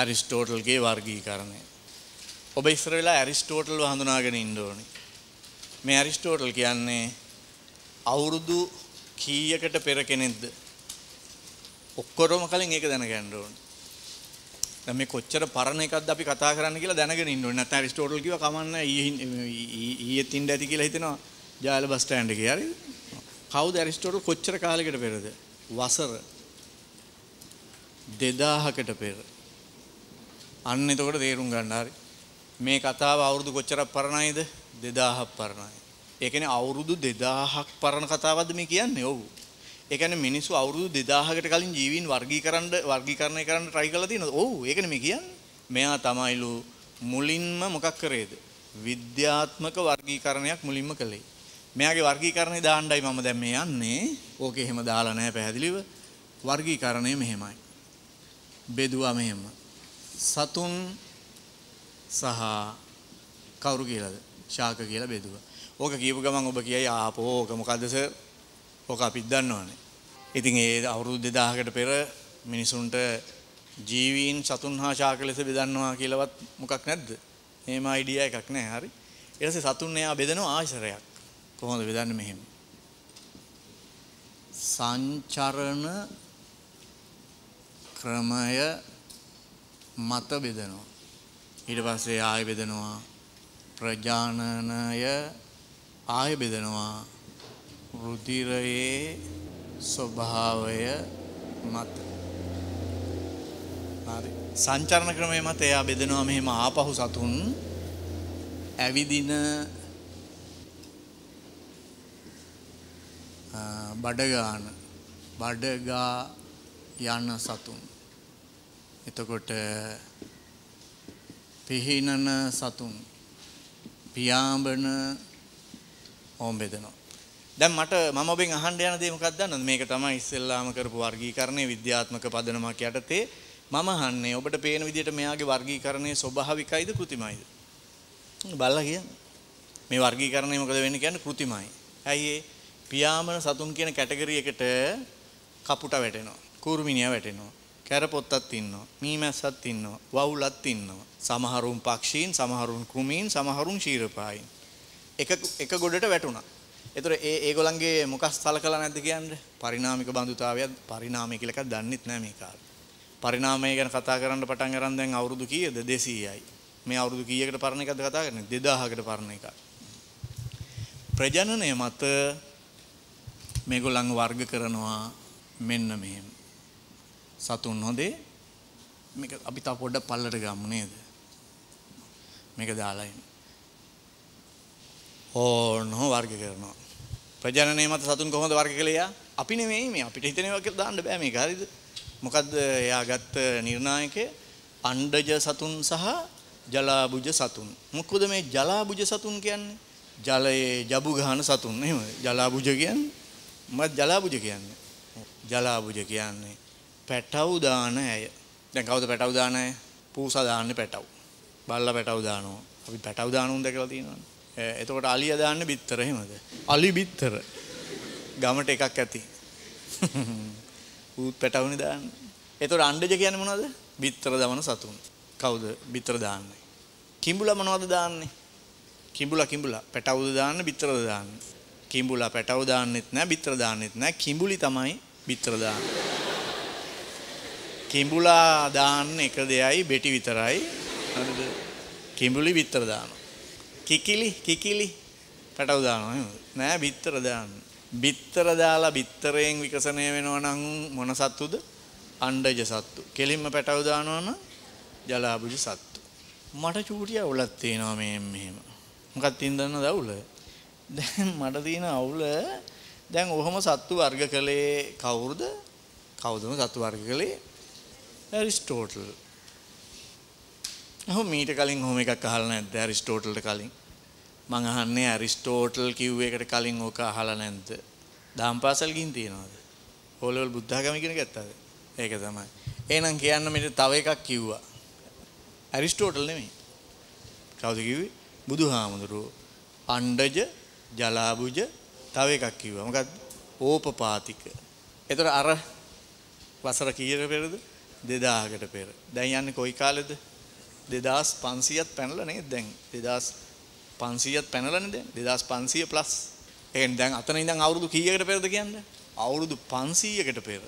ඇරිස්ටෝටල්ගේ වර්ගීකරණය. ඔබ ඉස්සර වෙලා ඇරිස්ටෝටල්ව හඳුනාගෙන ඉන්න ඕනි. මේ ඇරිස්ටෝටල් කියන්නේ අවුරුදු කීයකට පෙර කෙනෙක්ද? ඔක්කොරම කලින් ඒක දැනගන්න ඕනේ. දැන් මේ කොච්චර පරණ එකක්ද අපි කතා කරන්න කියලා දැනගෙන ඉන්න ඕනේ. නැත්නම් ඇරිස්ටෝටල් කිව්වා කමන්න ඊයේ තින්ඩ ඇති කියලා හිතෙනවා. ජාල බස් ස්ටෑන්ඩ් එකේ හරිද? කවුද ඇරිස්ටෝටල් කොච්චර කාලයකට පෙරද? වසර 2000කට පෙර. අන්න එතකොට තේරුම් ගන්න හරි. මේ කතාව අවුරුදු කොච්චරක් පරණයිද? 2000ක් පරණයි. ඒ කියන්නේ අවුරුදු 2000ක් පරණ කතාවක්ද මේ කියන්නේ? ඔව්. ඒ කියන්නේ මිනිස්සු අවුරුදු 2000කට කලින් ජීවීන් වර්ගීකරන වර්ගීකරණය කරන්න try කරලා තියෙනවද? ඔව්. ඒකනේ මේ කියන්නේ. මෙයා තමයිලු මුලින්ම මොකක් කරේද? විද්‍යාත්මක වර්ගීකරණයක් මුලින්ම කළේ. මෙයාගේ වර්ගීකරණය දාන්නයි මම දැන් මේ යන්නේ. ඕකේ එහෙම දාලා නැහැ පැහැදිලිව. වර්ගීකරණය මෙහෙමයි. බෙදුවා මෙහෙම. සතුන් සහ කවුරු කියලාද? ශාක කියලා බෙදුවා. ඕක කියපු ගමන් ඔබ කියයි ආපෝ ඕක මොකද්ද සර්? ඕක අපිත් දන්නවනේ. ඉතින් ඒ අවුරුදු 2000කට පෙර මිනිසුන්ට ජීවීන් සතුන් හා ශාක ලෙස බෙදන්නවා කියලාවත් මොකක් නැද්ද? එහෙම අයිඩියා එකක් නැහැ. හරි. ඊට පස්සේ සතුන් එයා බෙදනවා ආශ්‍රයයක්. කොහොමද බෙදන්නේ මෙහෙම? සංචරණ ක්‍රමය මත බෙදනවා. ඊට පස්සේ ආය බෙදනවා. ප්‍රජානනය ආය බෙදනවා. රුධිරයේ ස්වභාවය මත. හරි. සංචරණ ක්‍රමය මත එයා බෙදනවා මෙහෙම ආපහු සතුන් ඇවිදින බඩගාන බඩගා යන සතුන් එතකොට පිහිනන සතුන් පියාඹන ඕම් බෙදනවා. දැන් මට මම ඔබෙන් අහන්න යන දේ මොකක්ද දන්නවද? මේක තමයි ඉස්සෙල්ලාම කරපු වර්ගීකරණය විද්‍යාත්මක පදනමක් යටතේ මම අහන්නේ ඔබට පේන විදිහට මෙයාගේ වර්ගීකරණය ස්වභාවිකයිද කෘතිමයිද? බලලා කියන්න. මේ වර්ගීකරණය මොකද වෙන්නේ කියන්නේ කෘතිමයි. ඇයි ඒ? පියාඹන සතුන් කියන කැටගරි එකට කපුට වැටෙනවා. කූර්මිනියා වැටෙනවා. කැරපොත්තත් ඉන්නවා. මීමැස්සත් ඉන්නවා. වවුලත් ඉන්නවා. සමහරුන් පක්ෂීන්, සමහරුන් කෘමීන්, සමහරුන් ශීරපායින්. එක එක ගොඩට වැටුණා. ඒතර ඒ ඒගොල්ලන්ගේ මොකක් සලකලා නැද්ද කියන්නේ? පරිණාමික බඳුතාවයත් පරිණාමය කියලා එකක් දන්නෙත් නැහැ මේ කාලේ. පරිණාමය ගැන කතා කරන්න පටන් අරන් දැන් අවුරුදු කීයද? 200යි. මේ අවුරුදු කීයකට පරණ එකක්ද කතා කරන්නේ? 2000කට පරණ එකක්. ප්‍රජනනය මත මේගොල්ලන් වර්ග කරනවා මෙන්න මෙහෙම. සතුන් හොදේ මේක අපි තව පොඩ්ඩක් පල්ලට ගමු නේද? මේක දාලා ඉන්න. ඕන වර්ග කරනවා. ප්‍රජනනය මත සතුන් කොහොමද වර්ග කළේ යා? අපි නෙමෙයි මේ අපිට හිතන ඒවා කියලා දාන්න බෑ මේක හරිද? මොකද්ද එයා ගත්ත නිර්ණායකය? අණ්ඩජ සතුන් සහ ජලාබුජ සතුන්. මොකද මේ ජලාබුජ සතුන් කියන්නේ? ජලයේ ජබු ගහන සතුන් එහෙම. ජලාබුජ කියන්නේ මම ජලාබුජ කියන්නේ. ජලාබුජ කියන්නේ පැටව් දාන ඇය. දැන් කවුද පැටව් දාන අය? පූසා දාන්නේ පැටව්. බල්ලා පැටව් දානවා. අපි පැටව් දානුන් දැකලා තියෙනවනේ. එතකොට අලිය දාන්න බිත්තර එහෙමද? අලි බිත්තර. ගමට එකක් ඇති. ඌත් පැටවුනේ දාන්නේ. එතකොට අණ්ඩජ කියන්නේ මොනවද? බිත්තර දමන සතුන්. කවුද බිත්තර දාන්නේ? කිඹුලා මොනවද දාන්නේ? කිඹුලා කිඹුලා පැටවුද දාන්නේ බිත්තරද දාන්නේ? කිඹුලා පැටව දාන්නෙත් නැහැ බිත්තර දාන්නෙත් නැහැ කිඹුලි තමයි බිත්තර දාන්නේ. කිඹුලා දාන්න එක දෙයයි බෙටි විතරයි. හරිද? කිඹුලි විතර දානවා. කිකිලි කිකිලි පැටව දානවා නෑ බිත්තර දාන්න. බිත්තර දාලා බිත්තරයෙන් විකසණය වෙනවා නම් මොන සත්තුද? අණ්ඩජ සත්තු. කෙලින්ම පැටව දානවා නම් ජලාභුජ සත්තු. මට චූටි අවුලක් තියෙනවා මේ මෙහෙම. මොකක්ද තින්දන්න දවුල? දැන් මට තියෙන අවුල දැන් ඔහම සත්තු වර්ග කළේ කවුරුද? කවුදම සත්තු වර්ග කළේ? ඇරිස්ටෝටල්. ඔහු මීට කලින් හොම එකක් අහලා නැද්ද ඇරිස්ටෝටල්ට කලින්? මං අහන්නේ ඇරිස්ටෝටල් කිව්ව එකට කලින් ඕක අහලා නැද්ද? දහම් පාසල් ගින් තියනවාද? ඕලෙවල් බුද්ධඝම ඉගෙන ගත්තාද? ඒක තමයි. එහෙනම් කියන්න මෙතන තව එකක් කිව්වා. ඇරිස්ටෝටල් නෙමෙයි. කවුද කිව්වේ? බුදුහාමුදුරුවෝ. අණ්ඩජ, ජලාබුජ තව එකක් කිව්වා. මොකද්ද? ඕපපාතික. එතකොට අර වසර කීයක පෙරද? දෙදාහකට පෙර. දැන් යන්නේ කොයි කාලෙද? 2500ත් පැනලා නේද දැන්? 2500ත් පැනලානේ දැන්. 2500 ප්ලස්. එහෙනම් දැන් අතන ඉඳන් අවුරුදු කීයකට පෙරද කියන්නේ? අවුරුදු 500කට පෙර.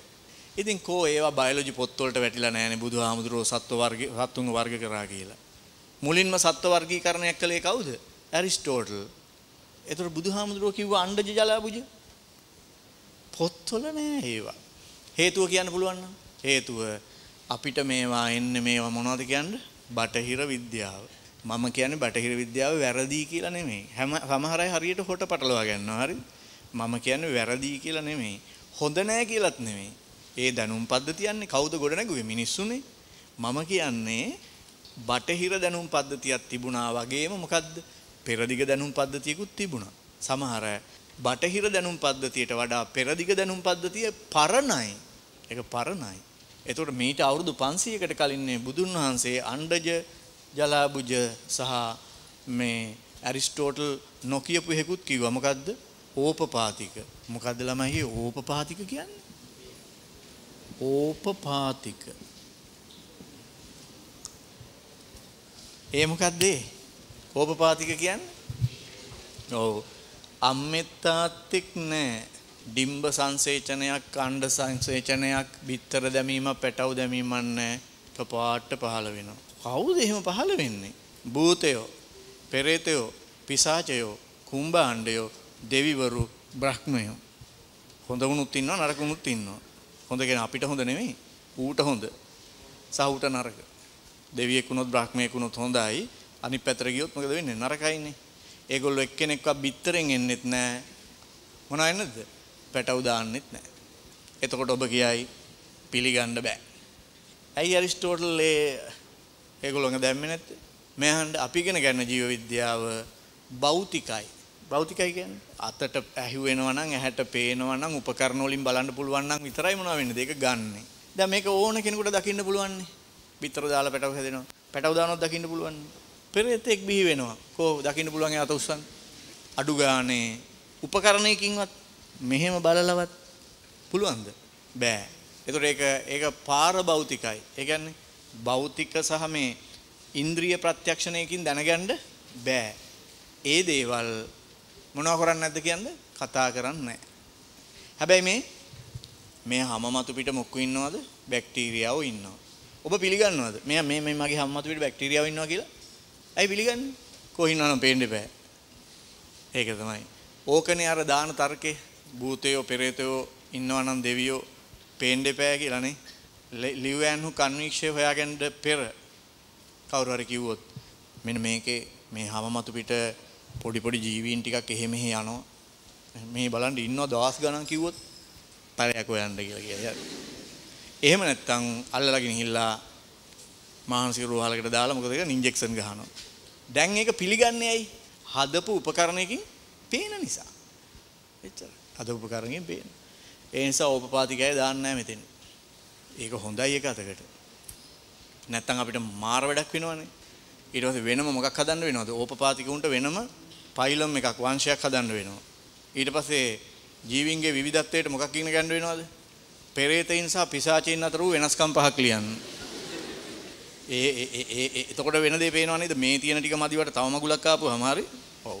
ඉතින් කෝ ඒවා බයොලොජි පොත්වලට වැටිලා නැහැනේ බුදුහාමුදුරුවෝ සත්ව වර්ග සත්තුන්ව වර්ග කරා කියලා. මුලින්ම සත්ව වර්ගීකරණයක් කළේ කවුද? ඇරිස්ටෝටල්. ඒතර බුදුහාමුදුරුවෝ කිව්ව අණ්ඩජ ජලාබුජ. පොත්වල නෑ ඒවා. හේතුව කියන්න පුළුවන් නම් හේතුව අපිට මේවා එන්නේ මේවා මොනවද කියන්නේ? බටහිර විද්‍යාව. මම කියන්නේ බටහිර විද්‍යාව වැරදි කියලා නෙමෙයි. හැම සමහර අය හරියට හොට පටලවා ගන්නවා හරි. මම කියන්නේ වැරදි කියලා නෙමෙයි. හොඳ නෑ කියලාත් නෙමෙයි. ඒ දැනුම් පද්ධතියන්නේ කවුද ගොඩ නැගුවේ මිනිස්සුනේ. මම කියන්නේ බටහිර දැනුම් පද්ධතියක් තිබුණා වගේම මොකද්ද? පෙරදිග දැනුම් පද්ධතියකුත් තිබුණා. සමහර බටහිර දැනුම් පද්ධතියට වඩා පෙරදිග දැනුම් පද්ධතිය පරණයි. ඒක පරණයි. එතකොට මීට අවුරුදු 500කට කලින් බුදුන් වහන්සේ අණ්ඩජ ජලාබුජ සහ මේ ඇරිස්ටෝටල් නොකියපු හේකුත් කිව්වා මොකද්ද? ඕපපාතික. මොකද්ද ළමයි ඕපපාතික කියන්නේ? ඕපපාතික. ඒ මොකද්ද? ඕපපාතික කියන්නේ? ඔව්. අම්මෙත් තාත්තෙක් නැහැ. ඩිම්බ සංසේචනයක් අණ්ඩ සංසේචනයක් බිත්තර දැමීම පැටව් දැමීමක් නැහැ. කපාට පහළ වෙනවා. කවුද එහෙම පහළ වෙන්නේ? භූතයෝ, පෙරේතයෝ, පිසාචයෝ, කුම්භාණ්ඩයෝ, දෙවිවරු, බ්‍රහ්මයෝ. හොඳ වුණුත් ඉන්නවා නරකුණුත් ඉන්නවා. හොඳ කියන අපිට හොඳ නෙමෙයි. ඌට හොඳ. සහ ඌට නරක. දෙවියෙක් වුණොත් බ්‍රහ්මයෙක් වුණොත් හොඳයි. අනිත් පැත්තට ගියොත් මොකද වෙන්නේ? නරකයිනේ. ඒගොල්ලෝ එක්කෙනෙක්වත් බිත්තරෙන් එන්නෙත් නැහැ. මොනවා වෙන්නේද? පැටව් දාන්නෙත් නැහැ. එතකොට ඔබ කියයි පිළිගන්න බෑ. ඇයි ඇරිස්ටෝටල් ඒ ඒගොල්ලෝගේ දැම්මේ නැත්තේ? මෙහාට අපි ඉගෙන ගන්න ජීව විද්‍යාව භෞතිකයි. භෞතිකයි කියන්නේ අතට ඇහිවෙනවා නම් ඇහැට පේනවා නම් උපකරණ වලින් බලන්න පුළුවන් නම් විතරයි මොනවා වෙන්නේ ඒක ගන්නෙ. දැන් මේක ඕන කෙනෙකුට දකින්න පුළුවන්. පිටර දාලා පැටව හැදෙනවා. පැටව දානොත් දකින්න පුළුවන්. පෙරේතෙක් බිහි වෙනවා. කොහොම දකින්න පුළුවන් එයාට උස්සන්. අඩු ගානේ උපකරණයකින්වත් මෙහෙම බලලවත් පුළුවන්ද? බෑ. ඒතර ඒක ඒක පාර භෞතිකයි. ඒ කියන්නේ භෞතික සහ මේ ඉන්ද්‍රිය ප්‍රත්‍යක්ෂණයකින් දැනගන්න බෑ. ඒ දේවල් මොනවා කරන්නේ නැද්ද කියන්නේ කතා කරන්නේ නැහැ. හැබැයි මේ මේ හැම මතු පිට මොකක් ඉන්නවද? බැක්ටීරියාව ඉන්නවා. ඔබ පිළිගන්නවද? මෙයා මේ මේ මගේ හැම මතු පිට බැක්ටීරියාව ඉන්නවා කියලා? ඇයි පිළිගන්නේ? කොහින්නම් පේන්න බෑ. ඒක තමයි. ඕකනේ අර දාන තර්කේ භූතයෝ පෙරේතයෝ ඉන්නවා නම් දෙවියෝ පේන්න එපෑ කියලානේ. ලිව්ඇන්හු කන්වික්ෂය හොයාගන්න පෙර කවුරු හරි කිව්වොත් මෙන්න මේකේ මේ හැමමතු පිට පොඩි පොඩි ජීවීන් ටිකක් එහෙ මෙහෙ යනවා. මේ බලන්න ඉන්නවා දවස් ගණන් කිව්වොත් පැලයක් හොයන්න කියලා කියලා. එහෙම නැත්තම් අල්ලලා ගිහිල්ලා මානසික රෝහලකට දාලා මොකද කරන්නේ ඉන්ජෙක්ෂන් ගහනවා. දැන් ඒක පිළිගන්නේ ඇයි? හදපු උපකරණයකින් පේන නිසා. එච්චරයි. අද උපකරණයෙන් පේන. ඒ නිසා ඕපපාතිකය දාන්න නැහැ මෙතෙන්. ඒක හොඳයි ඒක අතකට. නැත්තම් අපිට මාර වැඩක් වෙනවනේ. ඊට පස්සේ වෙනම මොකක් හදන්න වෙනවද? ඕපපාතික උන්ට වෙනම ෆයිලම් එකක් වංශයක් හදන්න වෙනවා. ඊට පස්සේ ජීවීන්ගේ විවිධත්වයට මොකක් ඉගෙන ගන්න වෙනවද? පෙරේතයින් සහ පිසාචයින් අතර වූ වෙනස්කම් පහක් ලියන්න. ඒ ඒ එතකොට වෙන දේ පේනවා නේද මේ තියෙන ටික මදිවට තව මගුලක් ආපුවාම හරි ඔව්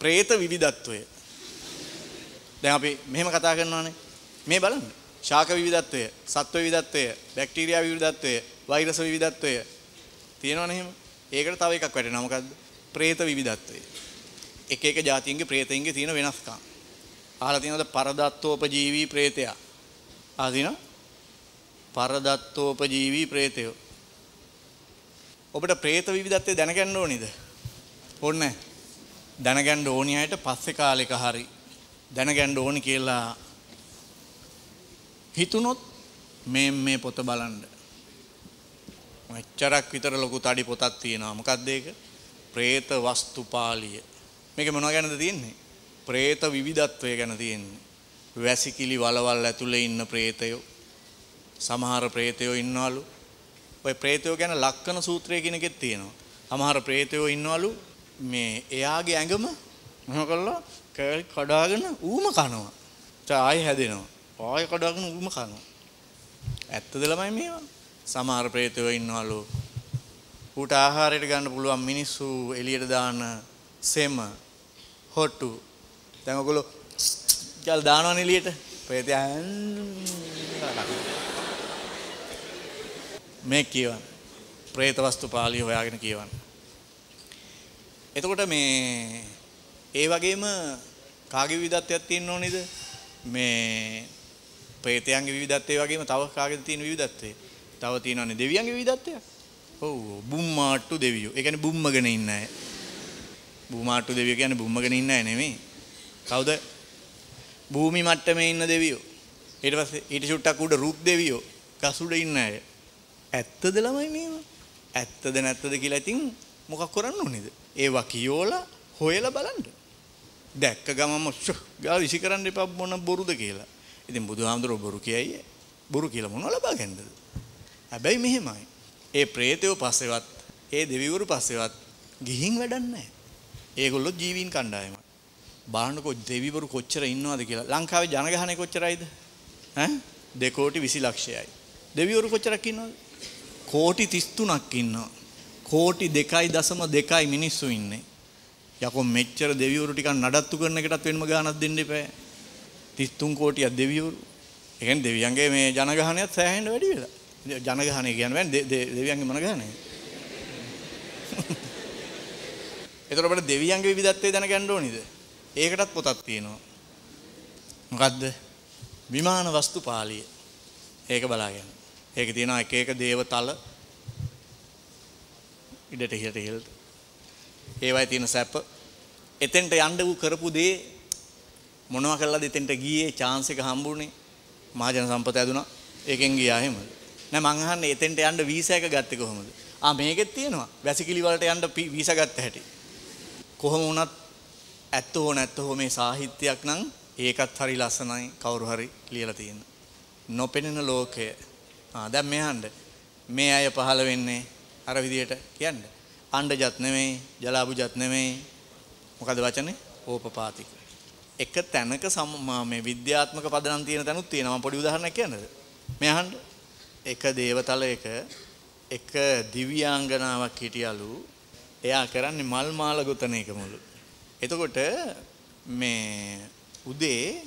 പ്രേත විවිධත්වය දැන් අපි මෙහෙම කතා කරනවානේ. මේ බලන්න. ශාක විවිධත්වය, සත්ව විවිධත්වය, බැක්ටීරියා විවිධත්වය, වෛරස විවිධත්වය තියෙනවනේ එහෙම. ඒකට තව එකක් වැටෙනවා මොකද්ද? പ്രേත විවිධත්වය. එක එක જાතියින්ගේ പ്രേතයින්ගේ තියෙන වෙනස්කම්. අහලා තියෙනවද පරදත්තෝපජීවී പ്രേතයා? අහලා තියෙනවද? පරදත්තෝපජීවී പ്രേතයෝ. ඔබට പ്രേත විවිධත්වය දැනගන්න ඕනේද? ඕනේ නැහැ. දැනගන්න ඕනි අයට පස්සේ කාලෙක හරියි. දැනගන්න ඕනි කියලා හිතුනොත් මේ මේ පොත බලන්න. මෙච්චරක් විතර ලොකු තඩි පොතක් තියෙනවා. මොකක්ද ඒක? പ്രേත වස්තුපාලිය. මේක මොනවා ගැනද තියෙන්නේ? പ്രേත විවිධත්වය ගැන තියෙන්නේ. වැසිකිලි වලවල් ඇතුලේ ඉන්න പ്രേතයෝ. සමහර പ്രേතයෝ ඉන්නවලු. ඔය പ്രേතයෝ ගැන ලක්කන සූත්‍රය කියන එකෙත් තියෙනවා. සමහර പ്രേතයෝ ඉන්නවලු මේ එයාගේ ඇඟම මොනකොල්ලෝ කර්ල් කඩාගෙන ඌම කනවා. ආය හැදෙනවා. ආය කඩාගෙන ඌම කනවා. ඇත්තද ළමයි මේවා? සමහර ප්‍රේතයෝ ඉන්නවලු. ඌට ආහාරයට ගන්න පුළුවන් මිනිස්සු එළියට දාන සෙම හොට්ටු. දැන් ඔයගොල්ලෝ ගල් දානවනේ එළියට. ප්‍රේතයන් මේ කියවන. ප්‍රේත වස්තු පාළිය හොයාගෙන කියවන. එතකොට මේ ඒ වගේම කාගේ විවිධත්වයක් තියෙන්න ඕනේද? මේ ප්‍රේතයන්ගේ විවිධත්වය වගේම තව කාගේද තියෙන විවිධත්වය? තව තියෙනවනේ දෙවියන්ගේ විවිධත්වය. ඔව් බුම්මාට්ටු දෙවියෝ. ඒ කියන්නේ බුම්මගෙන ඉන්න අය. බුම්මාට්ටු දෙවියෝ කියන්නේ බුම්මගෙන ඉන්න අය නෙමෙයි. කවුද? භූමි මට්ටමේ ඉන්න දෙවියෝ. ඊට පස්සේ ඊට චුට්ටක් උඩ රුක් දෙවියෝ ගස් උඩ ඉන්න අය. ඇත්තද ළමයි මේවා? ඇත්තද නැත්තද කියලා ඉතින් මොකක් කරන්න ඕනේද? ඒවා කියෝලා හොයලා බලන්න. දැක්ක ගමම ගාව විසි කරන්න එපා මොන බොරුද කියලා. ඉතින් බුදුහාමුදුරුවෝ බොරු කියයි. බොරු කියලා මොනව ලබා ගන්නද? හැබැයි මෙහෙමයි. ඒ ප්‍රේතයෝ පස්සෙවත්, ඒ දෙවිවරු පස්සෙවත් ගිහින් වැඩක් නැහැ. ඒගොල්ලෝ ජීවීන් කණ්ඩායම. බාහනකෝ දෙවිවරු කොච්චර ඉන්නවද කියලා. ලංකාවේ ජනගහනය කොච්චරයිද? ඈ? 2 කෝටි 20 ලක්ෂයයි. දෙවිවරු කොච්චරක් ඉන්නවද? කෝටි 33ක් ඉන්නවා. කෝටි 2.2 මිනිස්සු ඉන්නේ. යකෝ මෙච්චර දෙවිවරු ටිකක් නඩත්තු කරන එකටත් වෙනම ගාණක් දෙන්න එපා. 33 කෝටියක් දෙවිවරු. ඒ කියන්නේ දෙවියන්ගේ මේ ජනගහනයත් සෑහෙන්න වැඩි වෙලා. ජනගහනය කියන්නේ දෙවියන්ගේ මනගහනය. ඒතර අපිට දෙවියන්ගේ විවිධත්වය දැනගන්න ඕනේද? ඒකටත් පොතක් තියෙනවා. මොකද්ද? විමාන වස්තු පාළිය. ඒක බලාගෙන. ඒකේ තියෙනවා එක එක දේවතල ඉඩට ඉහළට ඉහළට ඒවයි තියෙන සැප. එතෙන්ට යන්න ඌ කරපු දේ මොනවා කළාද එතෙන්ට ගියේ chance එක හම්බුනේ මහජන සම්පත ඇදුනා. ඒකෙන් ගියා එහෙමද? නෑ මං අහන්නේ එතෙන්ට යන්න වීසා එක ගත්තේ කොහොමද? ආ මේකෙත් තියෙනවා. වැසිකිලි වලට යන්න වීසා ගත්ත හැටි. කොහොම වුණත් ඇත්ත හෝ නැත්ත හෝ මේ සාහිත්‍යයක් නම් ඒකත් හරි ලස්සනයි කවුරු හරි ලියලා තියෙන. නොපෙනෙන ලෝකය. ආ දැන් මෙහාඬ මේ අය පහළ වෙන්නේ අර විදියට කියන්නේ. අණ්ඩජත් නෙමෙයි ජලාබුජත් නෙමෙයි මොකද වචනේ ඕපපාතික එක තැනක මේ විද්‍යාත්මක පදනම් තියෙන තැනුත් තියෙනවා මම පොඩි උදාහරණයක් කියන්නද මේ අහන්න එක දේවතලයක එක දිව්‍යාංගනාවක් හිටියලු එයා කරන්නේ මල් මාල ගොතන එකමලු එතකොට මේ උදේ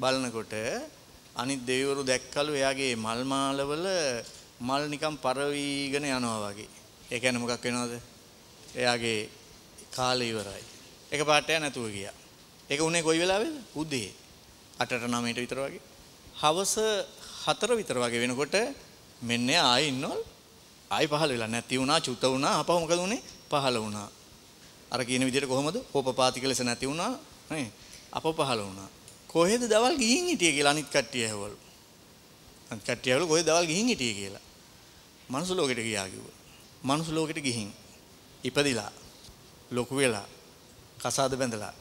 බලනකොට අනිත් දෙවිවරු දැක්කලු එයාගේ මල් මාලවල මල් නිකන් පරවීගෙන යනවා වගේ. ඒ කියන්නේ මොකක් වෙනවද? එයාගේ කාලය ඉවරයි. එකපාරට යා නැතුව ගියා. ඒක උනේ කොයි වෙලාවේද? උදේ. 8ට 9ට විතර වගේ. හවස 4 විතර වගේ වෙනකොට මෙන්න ආයෙ ඉන්නවල් ආයෙ පහළ වෙලා නැති වුණා, චුත වුණා, අපහු මොකද උනේ? පහළ වුණා. අර කියන විදිහට කොහමද? හොපපාතික ලෙස නැති වුණා, නේ? අප පහළ වුණා. කොහෙද දවල් ගිහින් හිටියේ කියලා අනිත් කට්ටිය ඇහුවලු. අනිත් කට්ටිය ඇහුවලු කොහෙද දවල් ගිහින් හිටියේ කියලා. මනුස්ස ලෝකෙට ගියා කිව්වා. මනුස්ස ලෝකෙට ගිහින් ඉපදිලා ලොකු වෙලා කසාද බැඳලා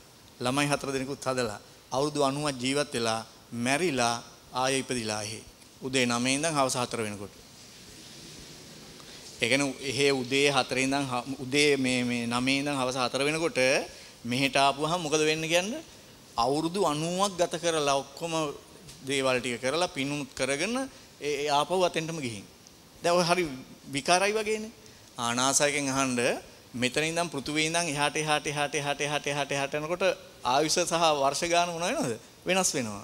ළමයි හතර දෙනෙකුත් හදලා අවුරුදු 90ක් ජීවත් වෙලා මැරිලා ආයෙ ඉපදිලා එහෙ උදේ 9 ඉඳන් හවස 4 වෙනකොට ඒ කියන්නේ එහෙ උදේ 4 ඉඳන් උදේ මේ මේ 9 ඉඳන් හවස 4 වෙනකොට මෙහෙට ආපුවහම මොකද වෙන්නේ කියන්නේ අවුරුදු 90ක් ගත කරලා ඔක්කොම දේවල් ටික කරලා පිනුනුත් කරගෙන ඒ ආපහු අතෙන්ටම ගිහින් දැන් ඔය හරි විකාරයි වගේනේ ආනාසයෙන් අහන්න මෙතන ඉඳන් පෘථුවේ ඉඳන් එහාට එහාට එහාට එහාට එහාට එහාට එහාට යනකොට ආයුෂ සහ වර්ෂ ගාන මොන වෙනවද? වෙනස් වෙනවා.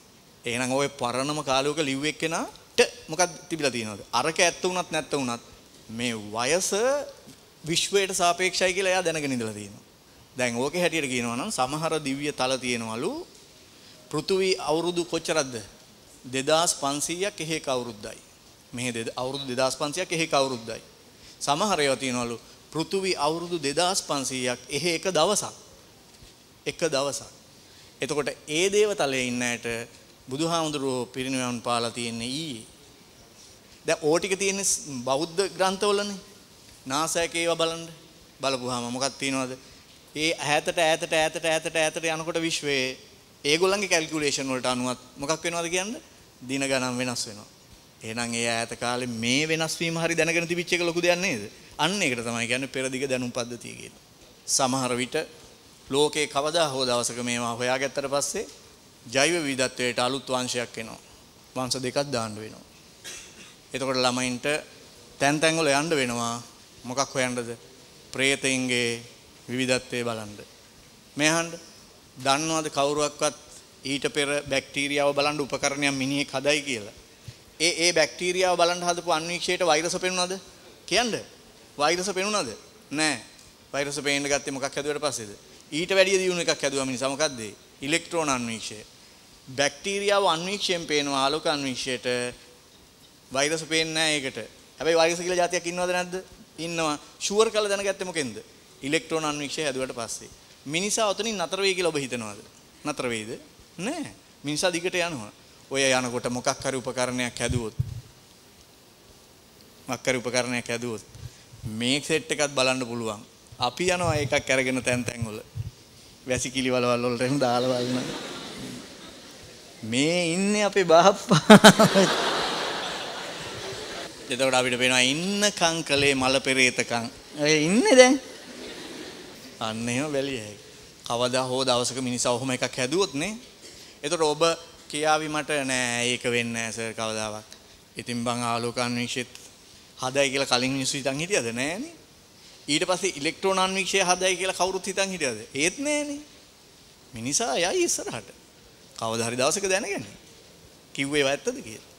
එහෙනම් ওই පරණම කාලයක ලිව් එක්කෙනාට මොකක්ද තිබිලා තියෙනවද? අරක ඇත්ත වුණත් නැත්ත වුණත් මේ වයස විශ්වයට සාපේක්ෂයි කියලා එයා දැනගෙන ඉඳලා තියෙනවා. දැන් ඕකේ හැටියට කියනවා නම් සමහර දිව්‍ය තල තියෙනවලු පෘථුවි අවුරුදු කොච්චරක්ද 2500ක් එහෙක අවුරුද්දයි. මේ අවුරුදු 2500ක් එහෙක අවුරුද්දයි. සමහර ඒවා තියනවලු පෘථුවි අවුරුදු 2500ක් එහෙ එක දවසක්. එක දවසක්. එතකොට ඒ දේවතලයේ ඉන්න ඇයට බුදුහාමුදුරුවෝ පිරිනිවන් පාලා තියෙන්නේ ඊයේ. දැන් ඕ ටික තියෙන්නේ බෞද්ධ ග්‍රන්ථවලනේ. නාසයක ඒවා බලන්න. බලපුවාම මොකක් තියෙනවද? ඒ ඈතට ඈතට ඈතට ඈතට ඈතට යනකොට විශ්වයේ ඒගොල්ලන්ගේ කැල්කියුලේෂන් වලට අනුවත් මොකක් වෙනවද කියන්නේ? දින ගණන් වෙනස් වෙනවා. එහෙනම් ඒ ඈත කාලේ මේ වෙනස් වීම හරි දැනගෙන තිබිච්ච එක ලොකු දෙයක් නේද? අන්න ඒකට තමයි කියන්නේ පෙරදිග දැනුම් පද්ධතිය කියලා. සමහර විට ලෝකේ කවදා හෝ දවසක මේවා හොයාගත්තට පස්සේ ජෛව විවිධත්වයට අලුත් වංශයක් එනවා. වංශ දෙකක් දාන්න වෙනවා. එතකොට ළමයින්ට තැන් තැන් වල යන්න වෙනවා. මොකක් හොයන්නද? പ്രേතෙන්ගේ විවිධත්වය බලන්න. මෙහඬ දන්නවද කවුරුවක්වත් ඊට පෙර බැක්ටීරියාව බලන්න උපකරණයක් මිනිහෙක් හදයි කියලා? ඒ ඒ බැක්ටීරියාව බලන්න හදපු අන්වීක්ෂයට වෛරස පෙනුණාද? කියන්න. වෛරස පෙනුණාද? නෑ. වෛරස පේන්න ගත්තේ මොකක් හැදුවට පස්සේද? ඊට වැඩිය දියුණු එකක් හැදුවා මිනිසා මොකද්ද? ඉලෙක්ට්‍රෝන අන්වීක්ෂය. බැක්ටීරියාව අන්වීක්ෂයෙන් පේනවා ආලෝක අන්වීක්ෂයට වෛරස පේන්නේ නෑ ඒකට. හැබැයි වෛරස කියලා જાතියක් ඉන්නවද නැද්ද? ඉන්නවා. ෂුවර් කරලා දැනගත්තේ මොකෙන්ද? ඉලෙක්ට්‍රෝන අන්වීක්ෂය හැදුවට පස්සේ. මිනිසා ඔතනින් නතර වෙයි කියලා ඔබ හිතනවද? නතර වෙයිද? නෑ. මිනිසා දිගට යනවා. ඔය යනකොට මොකක් හරි උපකරණයක් හැදුවොත් මොකක් හරි උපකරණයක් හැදුවොත් මේක් සෙට් එකත් බලන්න පුළුවන්. අපි යනවා එකක් අරගෙන තැන් තැන් වල. වැසිකිලි වලවල් වලට එහෙම දාලා බලන්න. මේ ඉන්නේ අපේ බාප්පා. එතකොට අපිට පේනවා ඉන්නකම් කලේ මල පෙරේතකම්. ඔය ඉන්නේ දැන්. අන්න එහෙම බැලිය හැකියි. කවදා හෝ දවසක මිනිසා ඔහොම එකක් හැදුවොත් නේ. එතකොට ඔබ කියාවි මට නෑ ඒක වෙන්නේ නෑ සර් කවදාවත්. ඉතින් බං ආලෝකාන්වීක්ෂෙත් හදයි කියලා කලින් මිනිස්සු හිතන් හිටියද නෑනේ. ඊට පස්සේ ඉලෙක්ට්‍රෝනාන්වීක්ෂය හදයි කියලා කවුරුත් හිතන් හිටියද? ඒත් නෑනේ. මිනිසා යයි ඉස්සරහට. කවදා හරි දවසක දැනගන්නේ. කිව්වේ වැත්තද කියලා.